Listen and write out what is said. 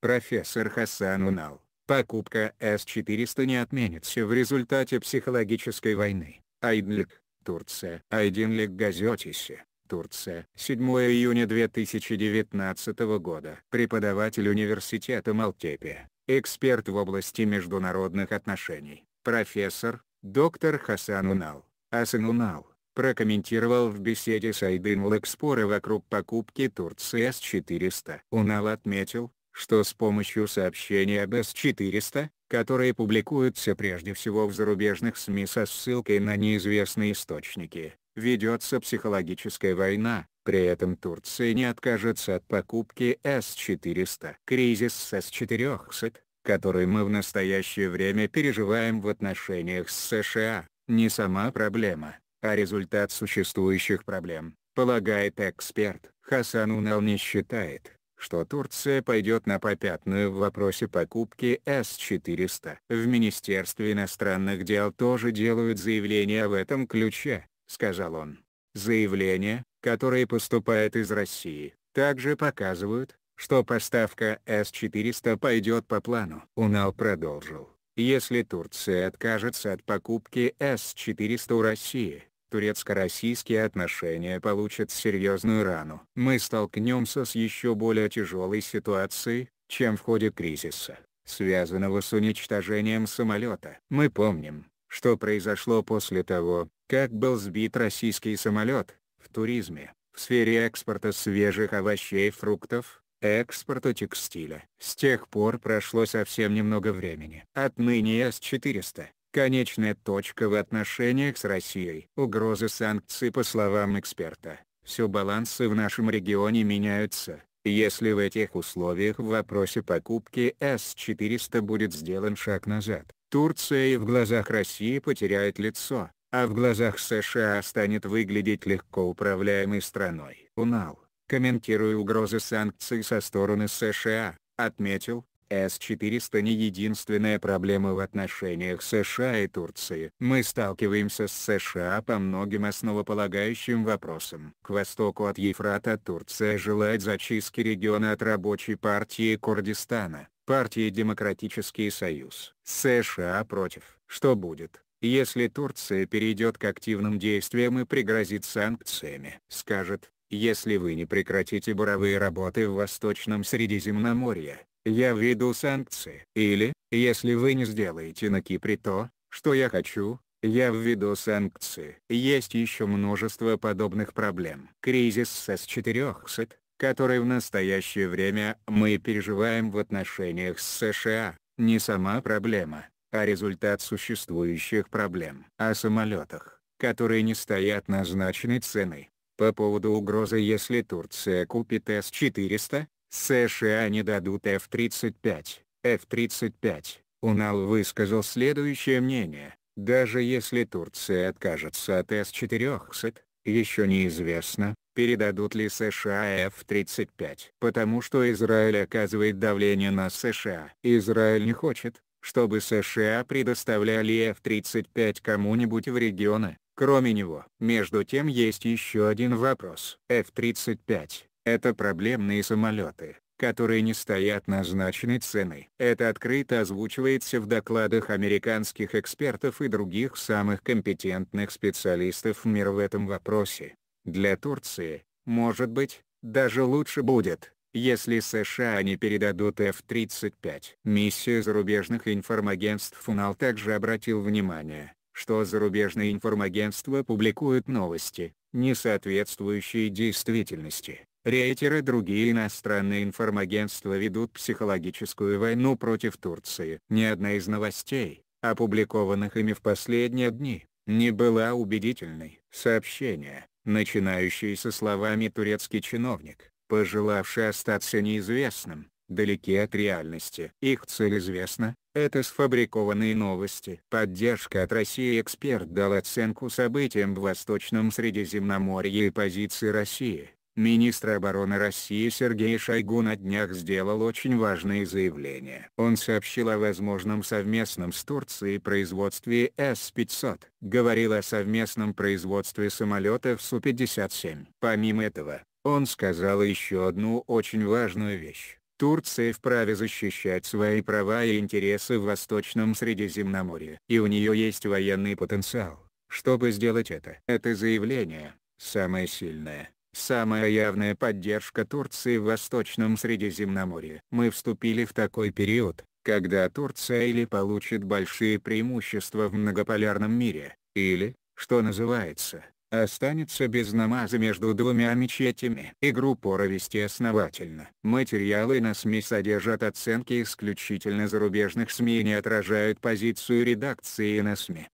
профессор Хасан Унал, покупка С-400 не отменится в результате психологической войны. Айдлик, Турция. Айдинлик Газетиси, Турция. 7 июня 2019 года. Преподаватель университета Малтепия, эксперт в области международных отношений, профессор, доктор Хасан Унал, Асан Унал, прокомментировал в беседе с Айдин споры вокруг покупки Турции С-400. Унал отметил, что с помощью сообщений об С-400, которые публикуются прежде всего в зарубежных СМИ со ссылкой на неизвестные источники, ведется психологическая война, при этом Турция не откажется от покупки С-400. Кризис с С-400, который мы в настоящее время переживаем в отношениях с США, не сама проблема, а результат существующих проблем, полагает эксперт. Хасан Унал не считает, что Турция пойдет на попятную в вопросе покупки С-400. В Министерстве иностранных дел тоже делают заявление в этом ключе, сказал он. Заявления, которые поступают из России, также показывают, что поставка С-400 пойдет по плану. Унал продолжил. Если Турция откажется от покупки С-400 у России, турецко-российские отношения получат серьезную рану. Мы столкнемся с еще более тяжелой ситуацией, чем в ходе кризиса, связанного с уничтожением самолета. Мы помним, что произошло после того, как был сбит российский самолет, в туризме, в сфере экспорта свежих овощей и фруктов, экспорта текстиля. С тех пор прошло совсем немного времени. Отныне С-400 конечная точка в отношениях с Россией. Угрозы санкций по словам эксперта, все балансы в нашем регионе меняются. Если в этих условиях в вопросе покупки С-400 будет сделан шаг назад, Турция и в глазах России потеряет лицо, а в глазах США станет выглядеть легко управляемой страной. Унал, комментируя угрозы санкций со стороны США, отметил, с-400 не единственная проблема в отношениях США и Турции. Мы сталкиваемся с США по многим основополагающим вопросам. К востоку от Ефрата Турция желает зачистки региона от рабочей партии Курдистана, партии Демократический Союз. США против. Что будет? Если Турция перейдет к активным действиям и пригрозит санкциями, скажет, если вы не прекратите буровые работы в Восточном Средиземноморье, я введу санкции. Или, если вы не сделаете на Кипре то, что я хочу, я введу санкции. Есть еще множество подобных проблем. Кризис СС-400, который в настоящее время мы переживаем в отношениях с США, не сама проблема, а результат существующих проблем. О самолетах, которые не стоят назначенной цены. По поводу угрозы если Турция купит С-400, США не дадут F-35, F-35. Унал высказал следующее мнение. Даже если Турция откажется от С-400, еще неизвестно, передадут ли США F-35. Потому что Израиль оказывает давление на США. Израиль не хочет, чтобы США предоставляли F-35 кому-нибудь в регионы, кроме него. Между тем есть еще один вопрос. F-35 это проблемные самолеты, которые не стоят назначенной цены. Это открыто озвучивается в докладах американских экспертов и других самых компетентных специалистов мира в этом вопросе. Для Турции, может быть, даже лучше будет, если США не передадут F-35. Миссия зарубежных информагентств УНАЛ также обратил внимание, что зарубежные информагентства публикуют новости, не соответствующие действительности. Рейтеры и другие иностранные информагентства ведут психологическую войну против Турции. Ни одна из новостей, опубликованных ими в последние дни, не была убедительной. Сообщение, начинающееся со словами «турецкий чиновник», пожелавший остаться неизвестным, далеки от реальности. Их цель известна, это сфабрикованные новости. Поддержка от России эксперт дал оценку событиям в Восточном Средиземноморье и позиции России. Министр обороны России Сергей Шойгу на днях сделал очень важное заявление. Он сообщил о возможном совместном с Турцией производстве С-500, говорил о совместном производстве самолетов Су-57. Помимо этого, он сказал еще одну очень важную вещь. Турция вправе защищать свои права и интересы в Восточном Средиземноморье. И у нее есть военный потенциал, чтобы сделать это. Это заявление, самое сильное, Самая явная поддержка Турции в Восточном Средиземноморье. Мы вступили в такой период, когда Турция или получит большие преимущества в многополярном мире, или, что называется, останется без намаза между двумя мечетями. Игру пора вести основательно. Материалы на СМИ содержат оценки исключительно зарубежных СМИ и не отражают позицию редакции на СМИ.